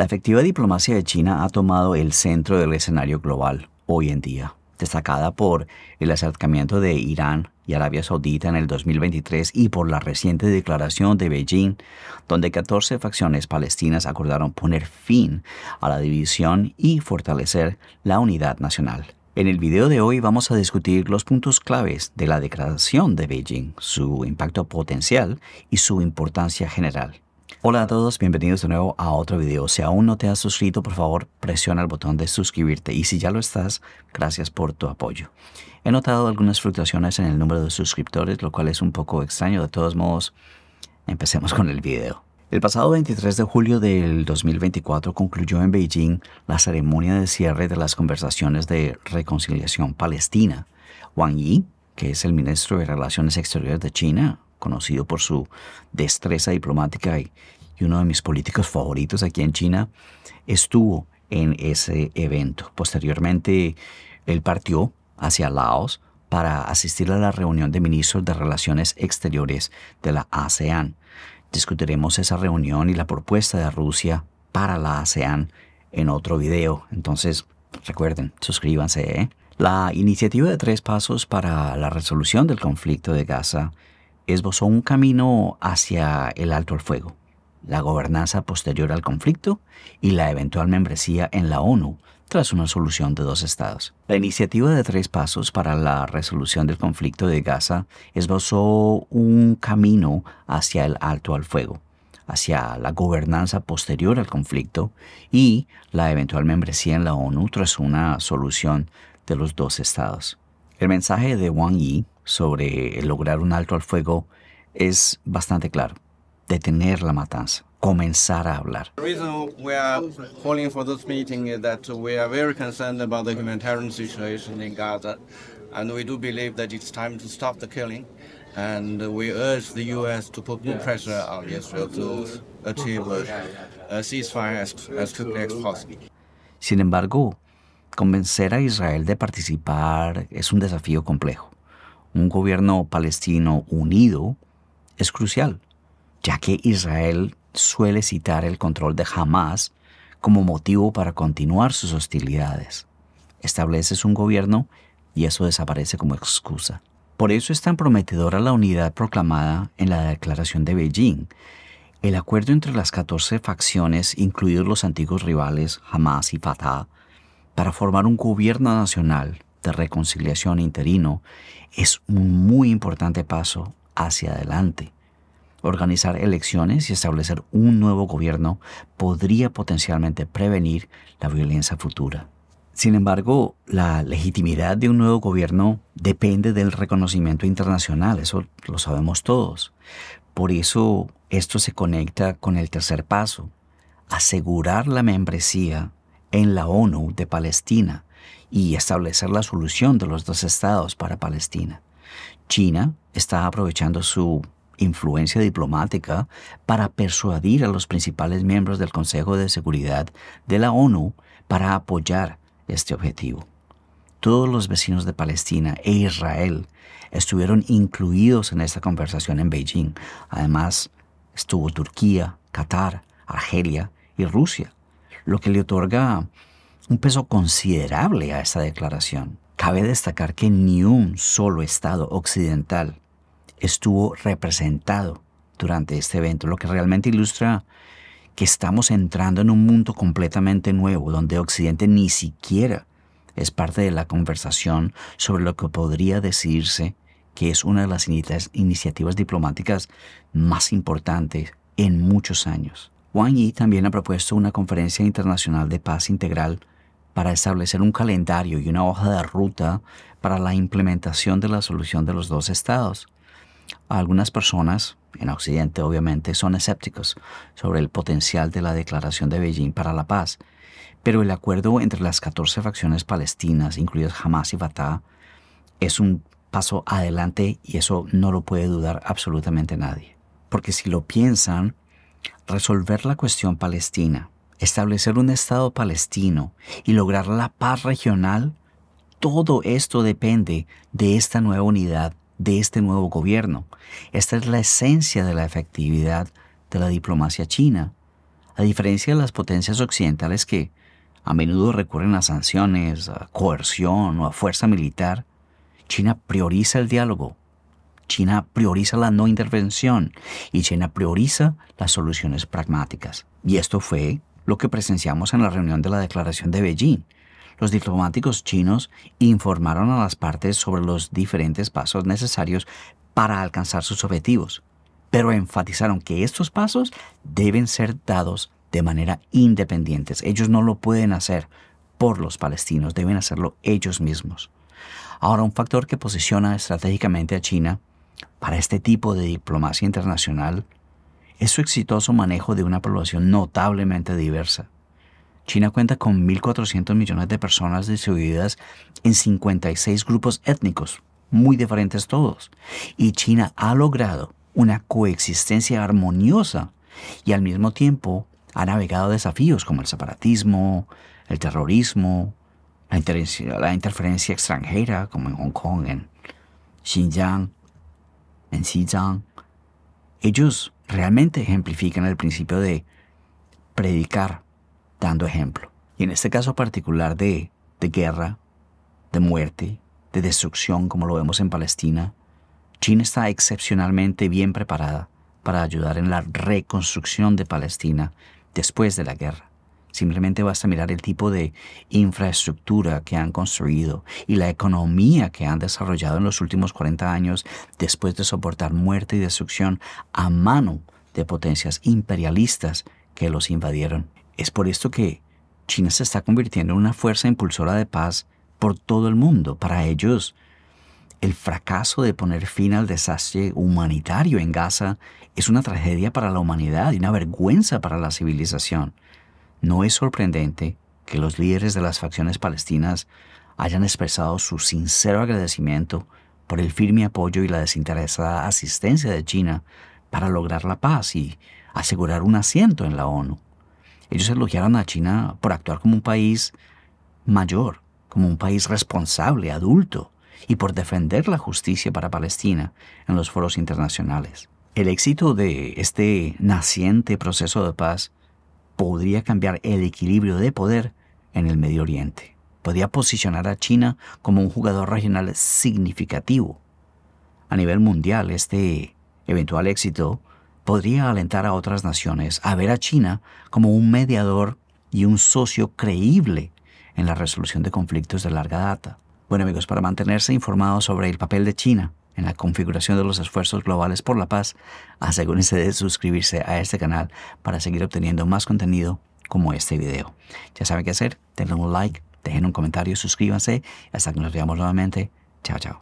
La efectiva diplomacia de China ha tomado el centro del escenario global hoy en día, destacada por el acercamiento de Irán y Arabia Saudita en el 2023 y por la reciente declaración de Beijing, donde 14 facciones palestinas acordaron poner fin a la división y fortalecer la unidad nacional. En el video de hoy vamos a discutir los puntos claves de la declaración de Beijing, su impacto potencial y su importancia general. Hola a todos, bienvenidos de nuevo a otro video. Si aún no te has suscrito, por favor presiona el botón de suscribirte y si ya lo estás, gracias por tu apoyo. He notado algunas fluctuaciones en el número de suscriptores, lo cual es un poco extraño. De todos modos, empecemos con el video. El pasado 23 de julio del 2024 concluyó en Beijing la ceremonia de cierre de las conversaciones de reconciliación palestina. Wang Yi, que es el ministro de Relaciones Exteriores de China, conocido por su destreza diplomática y, uno de mis políticos favoritos aquí en China, estuvo en ese evento. Posteriormente, él partió hacia Laos para asistir a la reunión de ministros de Relaciones Exteriores de la ASEAN. Discutiremos esa reunión y la propuesta de Rusia para la ASEAN en otro video. Entonces, recuerden, suscríbanse. ¿eh? La iniciativa de tres pasos para la resolución del conflicto de Gaza esbozó un camino hacia el alto al fuego, la gobernanza posterior al conflicto y la eventual membresía en la ONU tras una solución de dos estados. La iniciativa de tres pasos para la resolución del conflicto de Gaza esbozó un camino hacia el alto al fuego, hacia la gobernanza posterior al conflicto y la eventual membresía en la ONU tras una solución de los dos estados. El mensaje de Wang Yi sobre lograr un alto al fuego es bastante claro. Detener la matanza, comenzar a hablar. Sin embargo, convencer a Israel de participar es un desafío complejo un gobierno palestino unido es crucial, ya que Israel suele citar el control de Hamas como motivo para continuar sus hostilidades. Estableces un gobierno y eso desaparece como excusa. Por eso es tan prometedora la unidad proclamada en la Declaración de Beijing. El acuerdo entre las 14 facciones, incluidos los antiguos rivales Hamas y Fatah, para formar un gobierno nacional de reconciliación interino es un muy importante paso hacia adelante. Organizar elecciones y establecer un nuevo gobierno podría potencialmente prevenir la violencia futura. Sin embargo, la legitimidad de un nuevo gobierno depende del reconocimiento internacional, eso lo sabemos todos. Por eso esto se conecta con el tercer paso, asegurar la membresía en la ONU de Palestina, y establecer la solución de los dos estados para Palestina. China está aprovechando su influencia diplomática para persuadir a los principales miembros del Consejo de Seguridad de la ONU para apoyar este objetivo. Todos los vecinos de Palestina e Israel estuvieron incluidos en esta conversación en Beijing. Además, estuvo Turquía, Qatar, Argelia y Rusia, lo que le otorga un peso considerable a esta declaración. Cabe destacar que ni un solo Estado occidental estuvo representado durante este evento, lo que realmente ilustra que estamos entrando en un mundo completamente nuevo, donde Occidente ni siquiera es parte de la conversación sobre lo que podría decirse que es una de las iniciativas diplomáticas más importantes en muchos años. Wang Yi también ha propuesto una conferencia internacional de paz integral para establecer un calendario y una hoja de ruta para la implementación de la solución de los dos estados. Algunas personas, en Occidente obviamente, son escépticos sobre el potencial de la declaración de Beijing para la paz, pero el acuerdo entre las 14 facciones palestinas, incluidas Hamas y Fatah, es un paso adelante y eso no lo puede dudar absolutamente nadie. Porque si lo piensan, resolver la cuestión palestina establecer un Estado palestino y lograr la paz regional, todo esto depende de esta nueva unidad, de este nuevo gobierno. Esta es la esencia de la efectividad de la diplomacia china, a diferencia de las potencias occidentales que a menudo recurren a sanciones, a coerción o a fuerza militar. China prioriza el diálogo, China prioriza la no intervención y China prioriza las soluciones pragmáticas. Y esto fue lo que presenciamos en la reunión de la Declaración de Beijing. Los diplomáticos chinos informaron a las partes sobre los diferentes pasos necesarios para alcanzar sus objetivos, pero enfatizaron que estos pasos deben ser dados de manera independiente. Ellos no lo pueden hacer por los palestinos, deben hacerlo ellos mismos. Ahora, un factor que posiciona estratégicamente a China para este tipo de diplomacia internacional es su exitoso manejo de una población notablemente diversa. China cuenta con 1.400 millones de personas distribuidas en 56 grupos étnicos, muy diferentes todos, y China ha logrado una coexistencia armoniosa y al mismo tiempo ha navegado desafíos como el separatismo, el terrorismo, la, interferencia, extranjera como en Hong Kong, en Xinjiang, en Xinjiang. Ellos realmente ejemplifican el principio de predicar dando ejemplo. Y en este caso particular de, de guerra, de muerte, de destrucción, como lo vemos en Palestina, China está excepcionalmente bien preparada para ayudar en la reconstrucción de Palestina después de la guerra. Simplemente basta mirar el tipo de infraestructura que han construido y la economía que han desarrollado en los últimos 40 años después de soportar muerte y destrucción a mano de potencias imperialistas que los invadieron. Es por esto que China se está convirtiendo en una fuerza impulsora de paz por todo el mundo. Para ellos, el fracaso de poner fin al desastre humanitario en Gaza es una tragedia para la humanidad y una vergüenza para la civilización. No es sorprendente que los líderes de las facciones palestinas hayan expresado su sincero agradecimiento por el firme apoyo y la desinteresada asistencia de China para lograr la paz y asegurar un asiento en la ONU. Ellos elogiaron a China por actuar como un país mayor, como un país responsable, adulto, y por defender la justicia para Palestina en los foros internacionales. El éxito de este naciente proceso de paz podría cambiar el equilibrio de poder en el Medio Oriente. Podría posicionar a China como un jugador regional significativo. A nivel mundial, este eventual éxito podría alentar a otras naciones a ver a China como un mediador y un socio creíble en la resolución de conflictos de larga data. Bueno amigos, para mantenerse informados sobre el papel de China en la configuración de los esfuerzos globales por la paz, asegúrense de suscribirse a este canal para seguir obteniendo más contenido como este video. Ya saben qué hacer, denle un like, dejen un comentario, suscríbanse. Hasta que nos veamos nuevamente. Chao, chao.